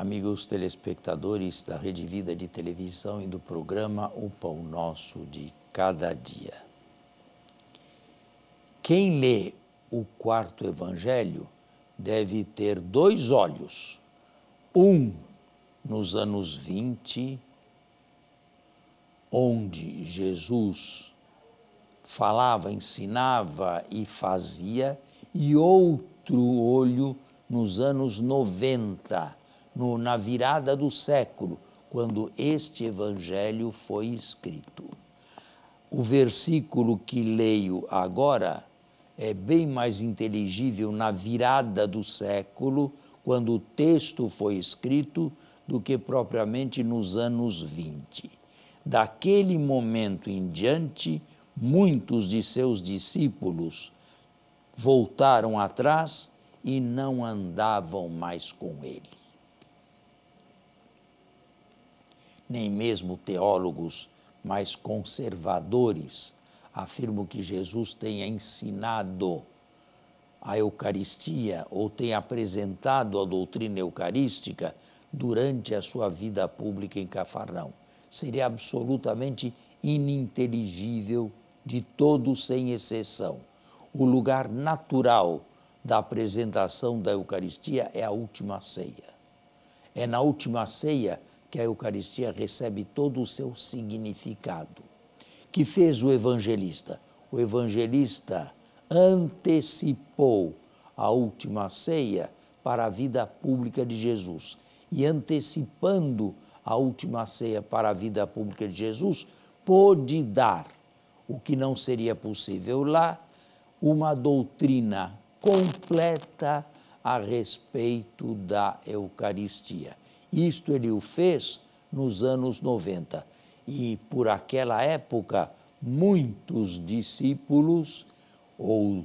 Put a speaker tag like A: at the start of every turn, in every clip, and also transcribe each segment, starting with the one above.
A: amigos telespectadores da Rede Vida de Televisão e do programa O Pão Nosso de Cada Dia. Quem lê o quarto evangelho deve ter dois olhos, um nos anos 20, onde Jesus falava, ensinava e fazia, e outro olho nos anos 90, no, na virada do século, quando este evangelho foi escrito. O versículo que leio agora é bem mais inteligível na virada do século, quando o texto foi escrito, do que propriamente nos anos 20. Daquele momento em diante, muitos de seus discípulos voltaram atrás e não andavam mais com ele. nem mesmo teólogos mais conservadores afirmam que Jesus tenha ensinado a Eucaristia ou tenha apresentado a doutrina eucarística durante a sua vida pública em Cafarnão. Seria absolutamente ininteligível de todos, sem exceção. O lugar natural da apresentação da Eucaristia é a última ceia. É na última ceia que a Eucaristia recebe todo o seu significado. Que fez o evangelista? O evangelista antecipou a última ceia para a vida pública de Jesus. E antecipando a última ceia para a vida pública de Jesus, pôde dar o que não seria possível lá, uma doutrina completa a respeito da Eucaristia. Isto ele o fez nos anos 90. E por aquela época, muitos discípulos, ou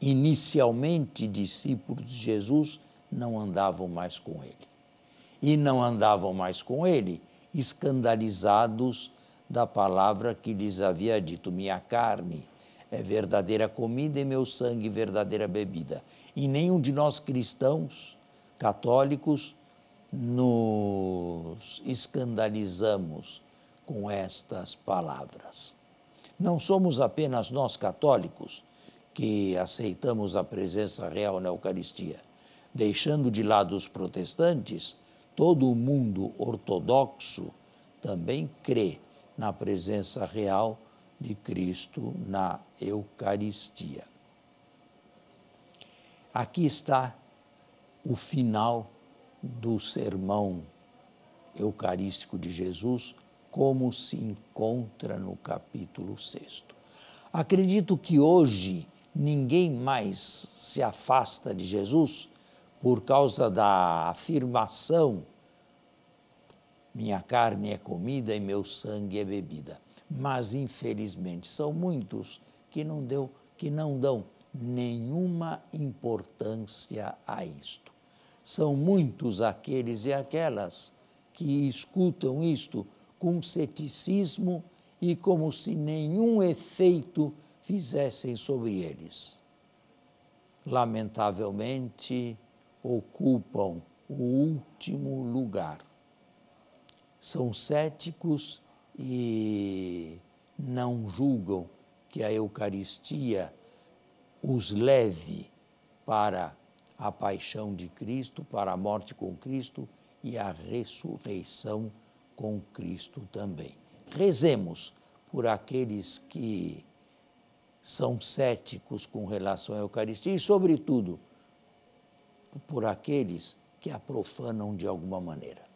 A: inicialmente discípulos de Jesus, não andavam mais com ele. E não andavam mais com ele, escandalizados da palavra que lhes havia dito: Minha carne é verdadeira comida e meu sangue verdadeira bebida. E nenhum de nós cristãos, católicos, nos escandalizamos com estas palavras. Não somos apenas nós católicos que aceitamos a presença real na Eucaristia, deixando de lado os protestantes, todo o mundo ortodoxo também crê na presença real de Cristo na Eucaristia. Aqui está o final do sermão eucarístico de Jesus, como se encontra no capítulo 6. Acredito que hoje ninguém mais se afasta de Jesus por causa da afirmação: minha carne é comida e meu sangue é bebida. Mas infelizmente são muitos que não deu, que não dão nenhuma importância a isto. São muitos aqueles e aquelas que escutam isto com ceticismo e como se nenhum efeito fizessem sobre eles. Lamentavelmente, ocupam o último lugar. São céticos e não julgam que a Eucaristia os leve para a paixão de Cristo, para a morte com Cristo e a ressurreição com Cristo também. Rezemos por aqueles que são céticos com relação à Eucaristia e, sobretudo, por aqueles que a profanam de alguma maneira.